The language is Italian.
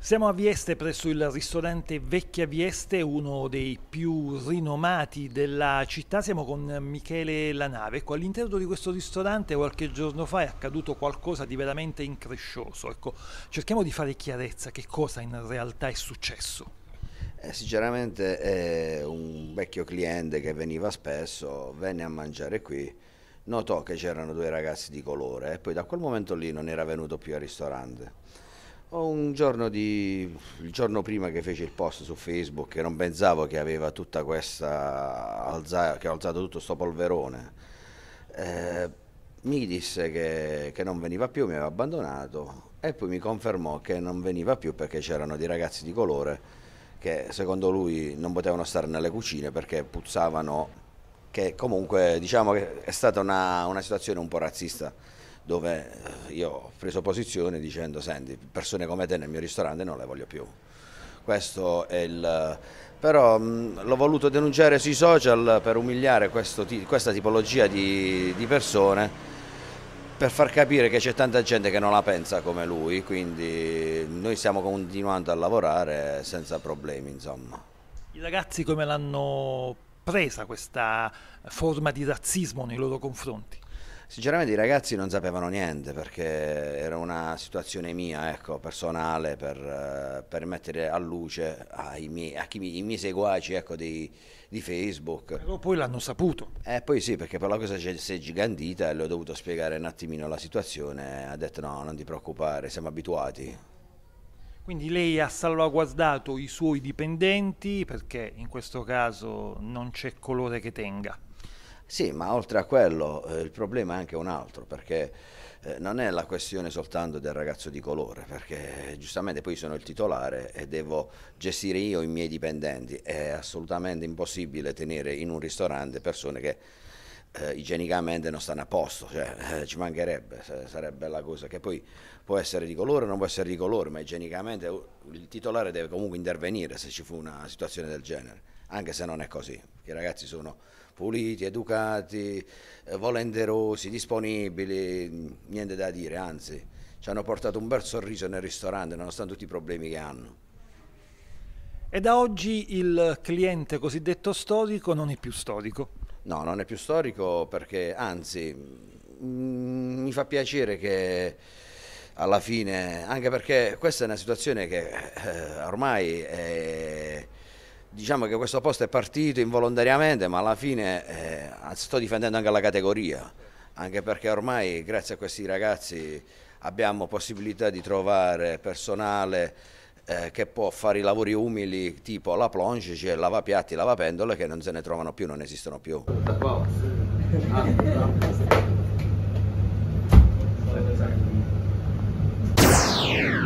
Siamo a Vieste presso il ristorante Vecchia Vieste, uno dei più rinomati della città. Siamo con Michele Lanave. Ecco, all'interno di questo ristorante qualche giorno fa è accaduto qualcosa di veramente increscioso. Ecco, cerchiamo di fare chiarezza che cosa in realtà è successo. Eh, sinceramente eh, un vecchio cliente che veniva spesso venne a mangiare qui, notò che c'erano due ragazzi di colore e poi da quel momento lì non era venuto più al ristorante un giorno di, il giorno prima che fece il post su Facebook non pensavo che aveva tutta questa alza, che ha alzato tutto questo polverone eh, mi disse che, che, non veniva più, mi aveva abbandonato e poi mi confermò che non veniva più perché c'erano dei ragazzi di colore che secondo lui non potevano stare nelle cucine perché puzzavano che comunque diciamo che è stata una, una situazione un po' razzista dove eh, io ho preso posizione dicendo senti persone come te nel mio ristorante non le voglio più questo è il però mm, l'ho voluto denunciare sui social per umiliare questo, questa tipologia di, di, persone per far capire che c'è tanta gente che non la pensa come lui quindi noi stiamo continuando a lavorare senza problemi insomma i ragazzi come l'hanno presa questa forma di razzismo nei loro confronti? Sinceramente i ragazzi non sapevano niente perché era una situazione mia, ecco, personale, per, eh, per, mettere a luce ai miei, a mi, i miei seguaci ecco, di, di, Facebook. Però poi l'hanno saputo. Eh, poi sì, perché per la cosa si è gigantita e le ho dovuto spiegare un attimino la situazione. Ha detto no, non ti preoccupare, siamo abituati. Quindi lei ha salvaguardato i suoi dipendenti perché in questo caso non c'è colore che tenga. Sì, ma oltre a quello eh, il problema è anche un altro, perché eh, non è la questione soltanto del ragazzo di colore, perché eh, giustamente poi sono il titolare e devo gestire io i miei dipendenti. È assolutamente impossibile tenere in un ristorante persone che eh, igienicamente non stanno a posto, cioè, eh, ci mancherebbe, sarebbe la cosa che poi può essere di colore o non può essere di colore, ma igienicamente uh, il titolare deve comunque intervenire se ci fu una situazione del genere, anche se non è così i ragazzi sono puliti, educati, eh, volenterosi, disponibili, mm, niente da dire, anzi ci hanno portato un bel sorriso nel ristorante nonostante tutti i problemi che hanno. E da oggi il cliente cosiddetto storico non è più storico? No, non è più storico perché anzi mh, mm, mi fa piacere che alla fine, anche perché questa è una situazione che eh, ormai è diciamo che questo posto è partito involontariamente, ma alla fine eh, sto difendendo anche la categoria, anche perché ormai grazie a questi ragazzi abbiamo possibilità di trovare personale eh, che può fare i lavori umili tipo la plonge, cioè lavapiatti, lavapendole che non se ne trovano più, non esistono più. Ah.